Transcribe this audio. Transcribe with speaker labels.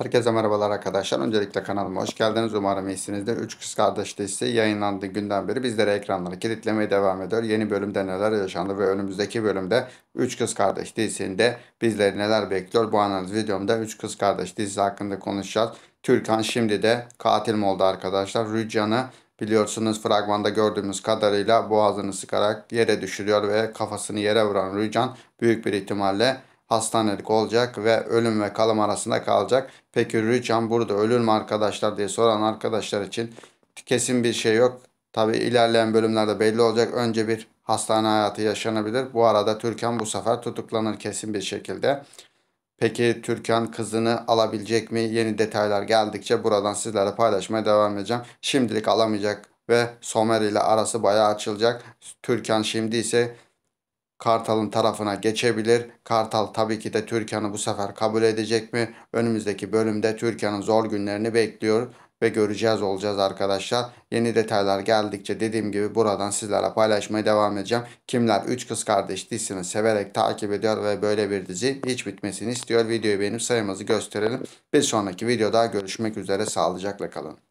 Speaker 1: Herkese merhabalar arkadaşlar. Öncelikle kanalıma hoş geldiniz. Umarım iyisinizdir. Üç Kız Kardeş dizisi yayınlandığı günden beri bizlere ekranları kilitlemeye devam ediyor. Yeni bölümde neler yaşandı ve önümüzdeki bölümde Üç Kız Kardeş dizisinde bizleri neler bekliyor? Bu analiz videomda Üç Kız Kardeş dizisi hakkında konuşacağız. Türkan şimdi de katil mi oldu arkadaşlar? Rüccan'ı biliyorsunuz fragmanda gördüğümüz kadarıyla boğazını sıkarak yere düşürüyor ve kafasını yere vuran Rüccan büyük bir ihtimalle hastanelik olacak ve ölüm ve kalım arasında kalacak. Peki Rüçhan burada ölür mü arkadaşlar diye soran arkadaşlar için kesin bir şey yok. Tabi ilerleyen bölümlerde belli olacak. Önce bir hastane hayatı yaşanabilir. Bu arada Türkan bu sefer tutuklanır kesin bir şekilde. Peki Türkan kızını alabilecek mi? Yeni detaylar geldikçe buradan sizlere paylaşmaya devam edeceğim. Şimdilik alamayacak ve Somer ile arası bayağı açılacak. Türkan şimdi ise Kartal'ın tarafına geçebilir. Kartal tabii ki de Türkan'ı bu sefer kabul edecek mi? Önümüzdeki bölümde Türkan'ın zor günlerini bekliyor ve göreceğiz olacağız arkadaşlar. Yeni detaylar geldikçe dediğim gibi buradan sizlere paylaşmaya devam edeceğim. Kimler 3 kız kardeş dizisini severek takip ediyor ve böyle bir dizi hiç bitmesini istiyor. Videoyu benim sayımızı gösterelim. Bir sonraki videoda görüşmek üzere sağlıcakla kalın.